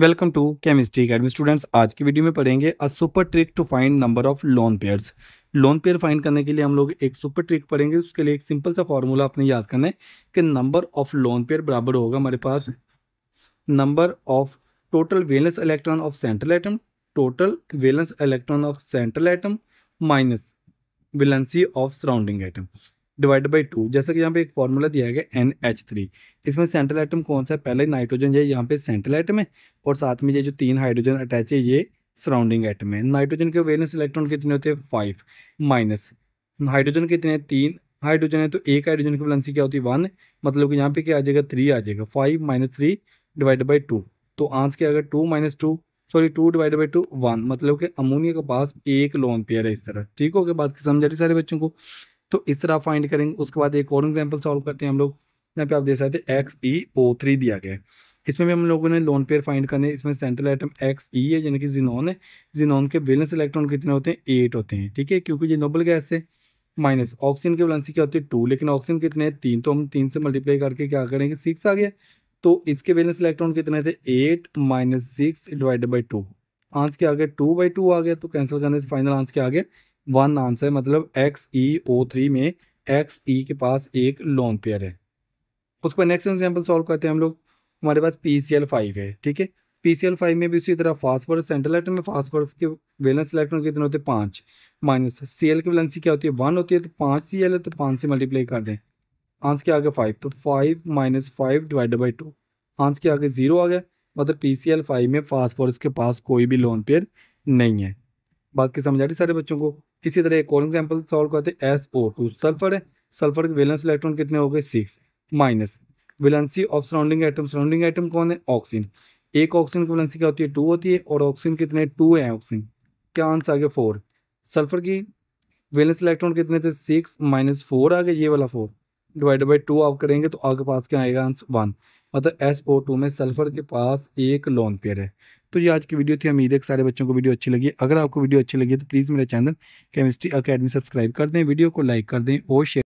welcome to chemistry academy students आज की video में पढ़ेंगे a super trick to find number of lone pairs lone pair find करने के लिए हम लोग एक सुपर ट्रिक पढ़ेंगे उसके लिए एक सिंपल सा फॉर्मूला आपने याद करना है कि नंबर ऑफ लोन पेयर बराबर होगा हमारे पास number of total valence electron of central atom total valence electron of central atom minus valency of surrounding atom divide by two जैसा कि यहाँ पे एक फॉर्मूला दिया गया एन एच थ्री इसमें सेंट्रल आइटम कौन सा है पहले नाइट्रोजन ये यहाँ पे सेंट्रल आइटम है और साथ में ये जो तीन हाइड्रोजन अटैच है ये सराउंडिंग आइटम है नाइट्रोजन के वेलेंस इलेक्ट्रॉन कितने होते हैं फाइव माइनस हाइड्रोजन कितने तीन हाइड्रोजन है तो एक हाइड्रोजन की वेलेंसी क्या होती है वन मतलब कि यहाँ पे क्या आ जाएगा थ्री आ जाएगा five minus three divide by two तो आंस क्या आएगा two minus two sorry two divide by two one मतलब कि अमोनिया के पास एक लोन पेयर है इस तरह ठीक हो गया बात की समझ आ रही सारे बच्चों को तो इस तरह फाइंड करेंगे उसके बाद एक और एग्जाम्पल सॉल्व करते हैं हम लोग यहाँ पे आप देख सकते हैं एक्स ई ओ थ्री दिया गया है इसमें भी हम लोगों ने लोन पेयर फाइंड करने इसमें सेंट्रल आइटम एक्स ई है यानी कि जिनोन है जिनोन के वैलेंस इलेक्ट्रॉन कितने होते हैं एट होते हैं ठीक है क्योंकि ये नोबल गैस है माइनस ऑक्सीजन की वैलेंसी क्या होती है टू लेकिन ऑक्सीजन कितने हैं तीन तो हम तीन से मल्टीप्लाई करके क्या करेंगे सिक्स आ गया तो इसके वैलेंस इलेक्ट्रॉन कितने थे eight minus six divided by two ans क्या आ गया टू बाई टू आ गया तो कैंसिल करने से फाइनल आंस क्या आ गया वन आंसर मतलब एक्स ई ओ थ्री में एक्स ई के पास एक लोन पेयर है बाद नेक्स्ट एग्जाम्पल सॉल्व करते हैं हम लोग हमारे पास पी सी एल फाइव है ठीक है पी सी एल फाइव में भी उसी तरह फास्फोरस सेंट्रल आइटम में फास्फोरस के वैलेंस इलेक्ट्रॉन कितने होते हैं पाँच माइनस सी एल की वैलेंसी क्या होती है वन होती है तो पाँच सी एल है तो पाँच से मल्टीप्लाई कर दें क्या के आगे फाइव तो five minus five divide by two answer के आगे जीरो आ गया मतलब पी सी एल फाइव में फास्फोरस के पास कोई भी लोन पेयर नहीं है बात की आ रही सारे बच्चों को इसी तरह एक और एग्जाम्पल सॉल्व करते हैं एस ओ टू सल्फर है सल्फर के वेलेंस इलेक्ट्रॉन कितने हो गए six minus valency of surrounding atom surrounding atom कौन है ऑक्सीजन एक ऑक्सीजन की वेलेंसी क्या होती है टू होती है और ऑक्सीजन कितने टू है ऑक्सीजन क्या आंसर आ गया फोर सल्फर की वेलेंस इलेक्ट्रॉन कितने थे सिक्स माइनस फोर आ गए ये वाला फोर डिवाइडेड बाई टू आप करेंगे तो आपके पास क्या आएगा आंसर वन मतलब एस ओ टू में सल्फर के पास एक लोन पेयर है तो ये आज की वीडियो थी उम्मीद है कि सारे बच्चों को वीडियो अच्छी लगी अगर आपको वीडियो अच्छी लगी तो प्लीज़ मेरा चैनल केमिस्ट्री अकेडमी सब्सक्राइब कर दें वीडियो को लाइक कर दें और शेयर